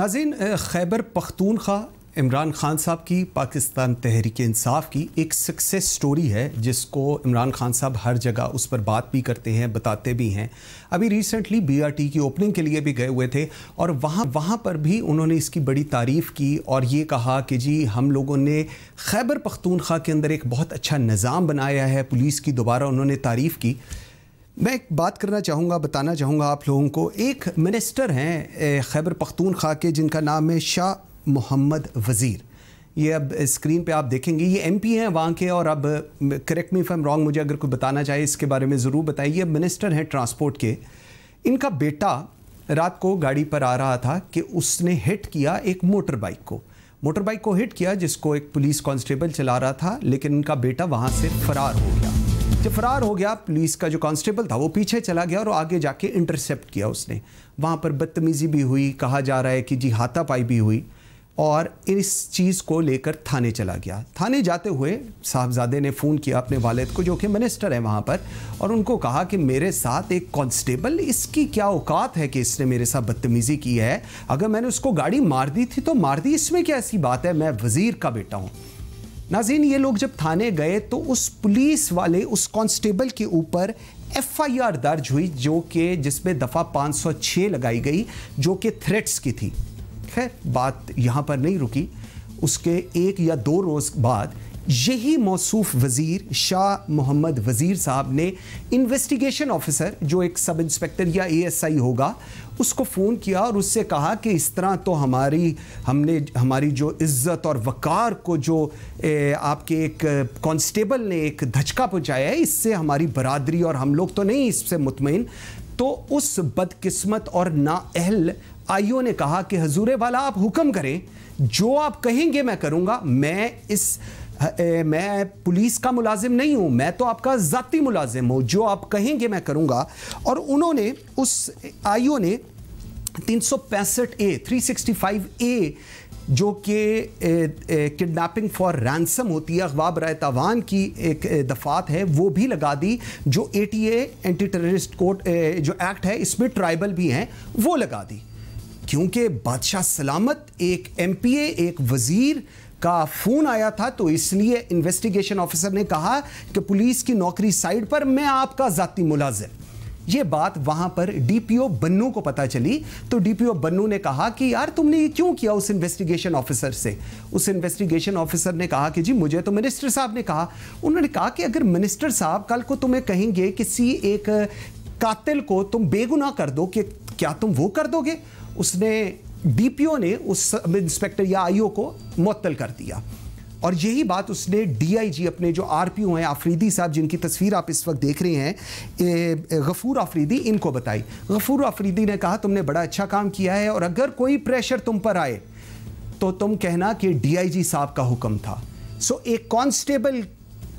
नाजिन खैबर पख्तूनखा इमरान खान साहब की पाकिस्तान तहरीक इंसाफ की एक सक्सेस स्टोरी है जिसको इमरान खान साहब हर जगह उस पर बात भी करते हैं बताते भी हैं अभी रिसेंटली बीआरटी की ओपनिंग के लिए भी गए हुए थे और वहाँ वहाँ पर भी उन्होंने इसकी बड़ी तारीफ़ की और ये कहा कि जी हम लोगों ने खैबर पख्तूनख्वा के अंदर एक बहुत अच्छा निज़ाम बनाया है पुलिस की दोबारा उन्होंने तारीफ़ की मैं एक बात करना चाहूँगा बताना चाहूँगा आप लोगों को एक मिनिस्टर हैं खैबर पख्तूनख्वा के जिनका नाम है शाह मोहम्मद वज़ीर ये अब स्क्रीन पे आप देखेंगे ये एमपी हैं वहाँ के और अब correct me if I'm wrong मुझे अगर कोई बताना चाहे इसके बारे में ज़रूर बताइए मिनिस्टर हैं ट्रांसपोर्ट के इनका बेटा रात को गाड़ी पर आ रहा था कि उसने हिट किया एक मोटर बाइक को मोटर बाइक को हिट किया जिसको एक पुलिस कॉन्स्टेबल चला रहा था लेकिन उनका बेटा वहाँ से फरार हो गया जब फरार हो गया पुलिस का जो कांस्टेबल था वो पीछे चला गया और आगे जाके इंटरसेप्ट किया उसने वहाँ पर बदतमीज़ी भी हुई कहा जा रहा है कि जी हाथापाई भी हुई और इस चीज़ को लेकर थाने चला गया थाने जाते हुए साहबजादे ने फ़ोन किया अपने वालद को जो कि मिनिस्टर है वहाँ पर और उनको कहा कि मेरे साथ एक कांस्टेबल इसकी क्या औकात है कि इसने मेरे साथ बदतमीज़ी की है अगर मैंने उसको गाड़ी मार दी थी तो मार दी इसमें क्या ऐसी बात है मैं वज़ीर का बेटा हूँ नाजीन ये लोग जब थाने गए तो उस पुलिस वाले उस कांस्टेबल के ऊपर एफआईआर दर्ज हुई जो कि जिसमें दफ़ा 506 लगाई गई जो कि थ्रेट्स की थी खैर बात यहाँ पर नहीं रुकी उसके एक या दो रोज़ बाद यही मौसूफ वज़ीर शाह मोहम्मद वज़ीर साहब ने इन्वेस्टिगेशन ऑफिसर जो एक सब इंस्पेक्टर या एएसआई होगा उसको फ़ोन किया और उससे कहा कि इस तरह तो हमारी हमने हमारी जो इज़्ज़त और वक़ार को जो ए, आपके एक कांस्टेबल ने एक धचका पहुँचाया है इससे हमारी बरदरी और हम लोग तो नहीं इससे मुतमिन तो उस बदकिस्मत और नाअहल आईओ ने कहा कि हजूर वाला आप हुक्म करें जो आप कहेंगे मैं करूँगा मैं इस ए, मैं पुलिस का मुलाजिम नहीं हूँ मैं तो आपका ज़ाती मुलाजिम हूँ जो आप कहेंगे मैं करूँगा और उन्होंने उस आईओ ने तीन सौ पैंसठ A three sixty five A जो कि किडनैपिंग फॉर रैंसम होती है अखबाब राय तवान की एक दफात है वो भी लगा दी जो A T A anti terrorist court जो एक्ट है इसमें ट्राइबल भी हैं वो लगा दी क्योंकि बादशाह सलामत एक एम पी ए एक वज़ीर का फोन आया था तो इसलिए इन्वेस्टिगेशन ऑफिसर ने कहा कि पुलिस की नौकरी साइड पर मैं आपका जाति मुलाजिम ये बात वहां पर डीपीओ बन्नू को पता चली तो डीपीओ बन्नू ने कहा कि यार तुमने ये क्यों किया उस इन्वेस्टिगेशन ऑफिसर से उस इन्वेस्टिगेशन ऑफिसर ने कहा कि जी मुझे तो मिनिस्टर साहब ने कहा उन्होंने कहा कि अगर मिनिस्टर साहब कल को तुम्हें कहेंगे किसी एक कातिल को तुम बेगुनाह कर दो कि क्या तुम वो कर दोगे उसने डीपीओ ने उस सब इंस्पेक्टर या आईओ को मुत्तल कर दिया और यही बात उसने डीआईजी अपने जो आरपीओ हैं आफरीदी साहब जिनकी तस्वीर आप इस वक्त देख रहे हैं गफूर आफरीदी इनको बताई गफूर आफरीदी ने कहा तुमने बड़ा अच्छा काम किया है और अगर कोई प्रेशर तुम पर आए तो तुम कहना कि डीआईजी साहब का हुक्म था सो एक कांस्टेबल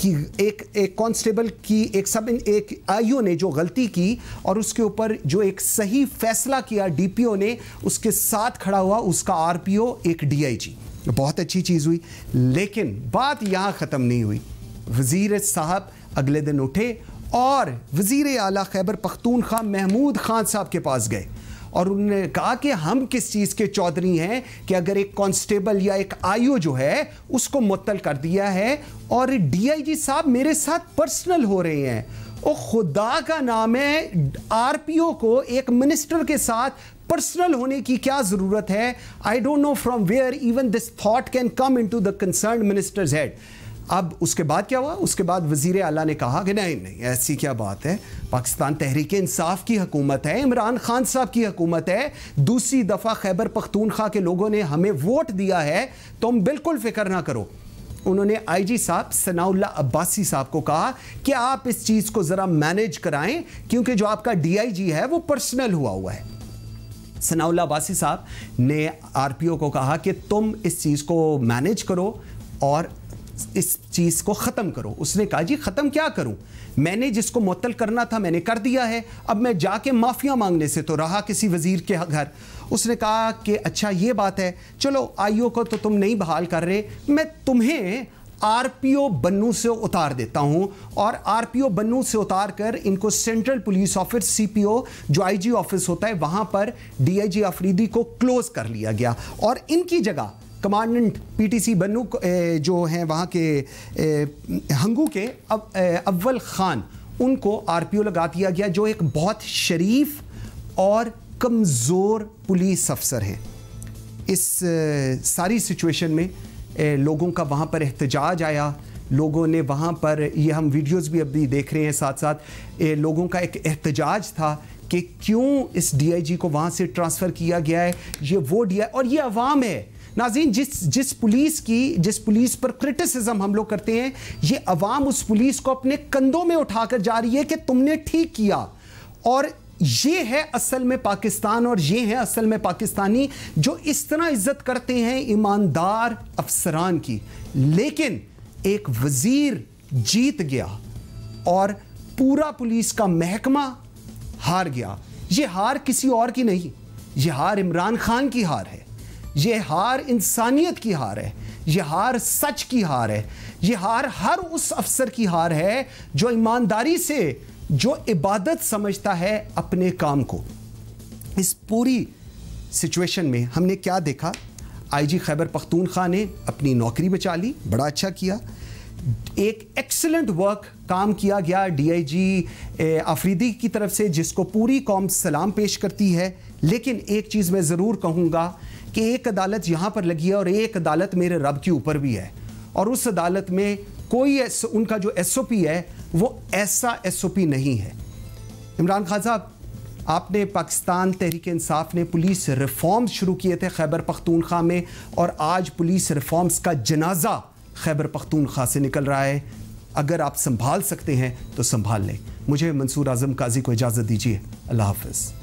कि एक एक कांस्टेबल की एक सब एक आईओ ने जो गलती की और उसके ऊपर जो एक सही फैसला किया डीपीओ ने उसके साथ खड़ा हुआ उसका आरपीओ एक डीआईजी बहुत अच्छी चीज़ हुई लेकिन बात यहाँ ख़त्म नहीं हुई वज़ीर साहब अगले दिन उठे और वज़ीर आला खैबर पख्तूनख्वा महमूद खान साहब के पास गए और उन्होंने कहा कि हम किस चीज़ के चौधरी हैं कि अगर एक कांस्टेबल या एक आईओ जो है उसको मुत्तल कर दिया है और डीआईजी साहब मेरे साथ पर्सनल हो रहे हैं और खुदा का नाम है आरपीओ को एक मिनिस्टर के साथ पर्सनल होने की क्या ज़रूरत है I don't know from where even this thought can come into the concern ministers head अब उसके बाद क्या हुआ उसके बाद वजीर अला ने कहा कि नहीं नहीं ऐसी क्या बात है पाकिस्तान तहरीक इंसाफ की हकूमत है इमरान खान साहब की हकूमत है दूसरी दफ़ा खैबर पख्तूनख्वा के लोगों ने हमें वोट दिया है तुम तो बिल्कुल फिक्र ना करो उन्होंने आईजी साहब सनाउल्ला अब्बासी साहब को कहा कि आप इस चीज़ को ज़रा मैनेज कराएं क्योंकि जो आपका डीआईजी है वो पर्सनल हुआ हुआ है सनाउल्ला अब्बासी साहब ने आरपीओ को कहा कि तुम इस चीज़ को मैनेज करो और इस चीज़ को ख़त्म करो उसने कहा जी ख़त्म क्या करूं मैंने जिसको मुतल करना था मैंने कर दिया है अब मैं जाके माफ़िया मांगने से तो रहा किसी वज़ीर के घर उसने कहा कि अच्छा ये बात है चलो आईओ को तो तुम नहीं बहाल कर रहे मैं तुम्हें आरपीओ बन्नू से उतार देता हूं और आरपीओ बन्नू से उतार कर इनको सेंट्रल पुलिस ऑफिस सीपीओ जो आईजी ऑफिस होता है वहां पर डीआईजी अफरीदी को क्लोज कर लिया गया और इनकी जगह कमांडेंट पीटीसी बनू जो हैं वहाँ के हंगू के अब अव्वल ख़ान उनको आरपीओ लगा दिया गया जो एक बहुत शरीफ और कमज़ोर पुलिस अफसर हैं इस सारी सिचुएशन में लोगों का वहाँ पर एहतजाज आया लोगों ने वहाँ पर ये हम वीडियोस भी अभी देख रहे हैं साथ साथ लोगों का एक एहतजाज था कि क्यों इस डीआईजी को वहाँ से ट्रांसफ़र किया गया है ये वो डी और ये आवाम है नाजीन जिस जिस पुलिस की जिस पुलिस पर क्रिटिसिज्म हम लोग करते हैं ये अवाम उस पुलिस को अपने कंधों में उठाकर जा रही है कि तुमने ठीक किया और ये है असल में पाकिस्तान और ये है असल में पाकिस्तानी जो इस तरह इज्जत करते हैं ईमानदार अफसरान की लेकिन एक वजीर जीत गया और पूरा पुलिस का महकमा हार गया ये हार किसी और की नहीं ये हार इमरान खान की हार है ये हार इंसानियत की हार है ये हार सच की हार है ये हार हर उस अफसर की हार है जो ईमानदारी से जो इबादत समझता है अपने काम को इस पूरी सिचुएशन में हमने क्या देखा आईजी खैबर पख्तूनख्वा ने अपनी नौकरी बचा ली बड़ा अच्छा किया एक एक्सलेंट वर्क काम किया गया डीआईजी आफरीदी की तरफ से जिसको पूरी कौम सलाम पेश करती है लेकिन एक चीज़ मैं ज़रूर कहूँगा कि एक अदालत यहाँ पर लगी है और एक अदालत मेरे रब के ऊपर भी है और उस अदालत में कोई एस, उनका जो एस है वो ऐसा एस नहीं है इमरान खान साहब आपने पाकिस्तान तहरीक इंसाफ ने पुलिस रिफॉर्म शुरू किए थे खैबर पख्तूनख्वा में और आज पुलिस रिफॉर्म्स का जनाजा खैबर पख्तूनख्वा से निकल रहा है अगर आप संभाल सकते हैं तो संभाल लें मुझे मंसूर आजम काजी को इजाज़त दीजिए अल्लाह हाफिज़